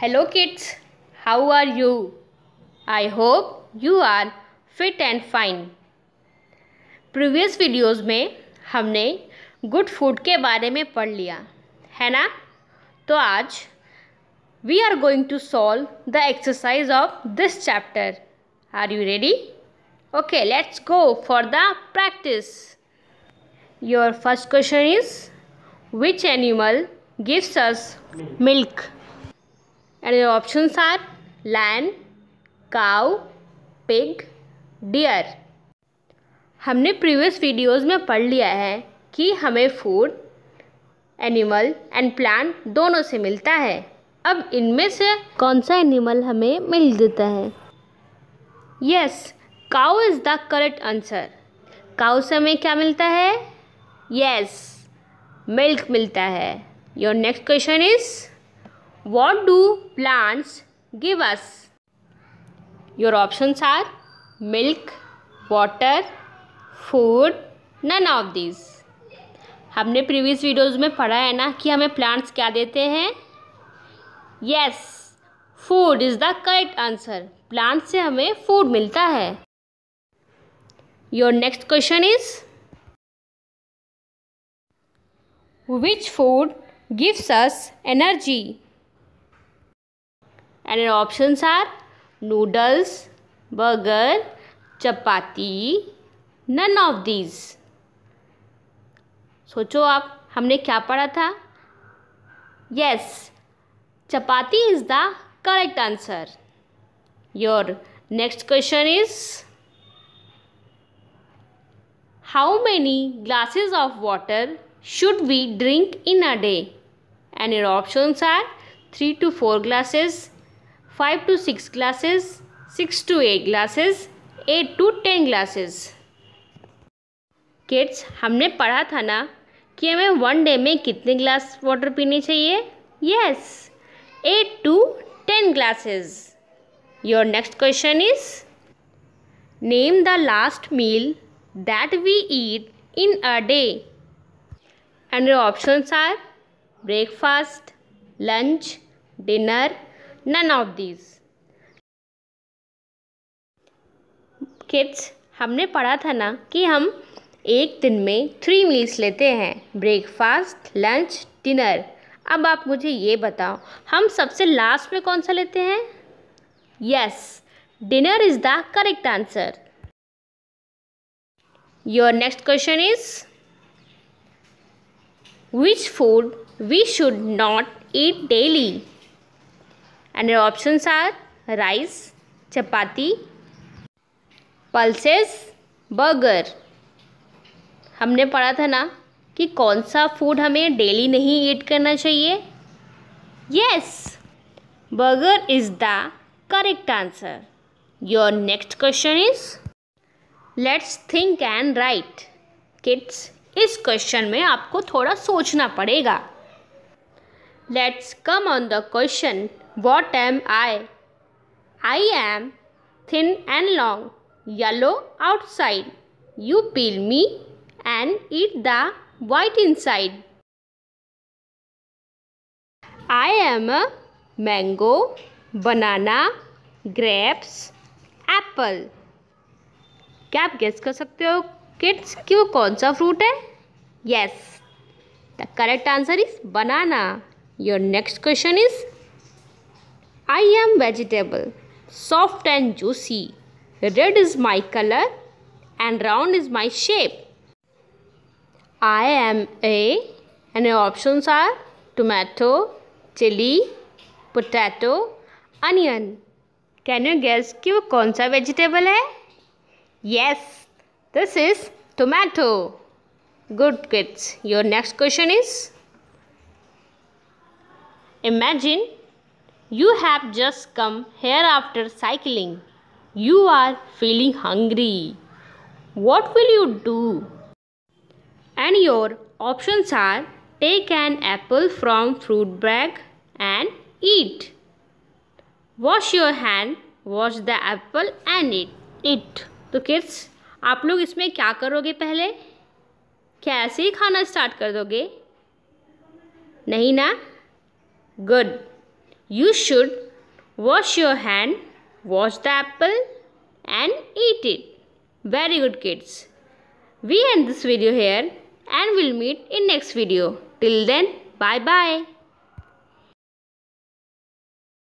Hello kids how are you I hope you are fit and fine previous videos में हमने good food के बारे में पढ़ लिया है ना तो आज we are going to solve the exercise of this chapter are you ready okay let's go for the practice your first question is which animal gives us milk and your option are lion cow pig deer हमने previous videos में पढ़ लिया है कि हमें food animal and plant दोनों से मिलता है अब इनमें से कौन सा एनिमल हमें मिल देता है yes cow is the correct answer cow से हमें क्या मिलता है यस yes, मिल्क मिलता है your next question is what do plants give us your options are milk water food none of these हमने प्रीवियस वीडियोज़ में पढ़ा है ना कि हमें प्लांट्स क्या देते हैं yes food is the correct answer plants से हमें फूड मिलता है your next question is which food gives us energy and your options are noodles, burger, chapati, none of these. सोचो आप हमने क्या पढ़ा था Yes, chapati is the correct answer. Your next question is: how many glasses of water should we drink in a day and your options are 3 to 4 glasses five to six glasses six to eight glasses eight to ten glasses kids हमने पढ़ा था ना कि हमें one day में कितने glass water पीने चाहिए yes eight to ten glasses your next question is name the last meal that we eat in a day and option are breakfast lunch dinner none of these किड्स हमने पढ़ा था ना कि हम एक दिन में थ्री मील्स लेते हैं ब्रेकफास्ट लंच डिनर अब आप मुझे ये बताओ हम सबसे लास्ट में कौन सा लेते हैं yes dinner is the correct answer your next question is which food we should not eat daily and your options are rice, chapati, pulses, burger. हमने पढ़ा था ना कि कौन सा फूड हमें डेली नहीं ईट करना चाहिए yes burger is the correct answer your next question is let's think and write kids इस क्वेश्चन में आपको थोड़ा सोचना पड़ेगा let's come on the question What am I? I am thin and long, yellow outside. You peel me and eat the white inside. I am a mango, banana, grapes, apple. क्या आप guess कर सकते हो kids कि वो कौन सा fruit है yes the correct answer is banana your next question is I am vegetable, soft and juicy. Red is my color and round is my shape. I am a and your options are tomato, chili, potato, onion. Can you guess कि वो vegetable? सा vegetable है yes this is tomato good kids your next question You have just come here after cycling. You are feeling hungry. What will you do? And your options are take an apple from fruit bag and eat. Wash your hand, wash the apple and eat. eat. तो kids आप लोग इसमें क्या करोगे पहले क्या ऐसे ही खाना स्टार्ट कर दोगे नहीं ना good You should wash your hand, wash the apple and eat it. Very good kids. We end this video here and we'll meet in next video. Till then, bye-bye.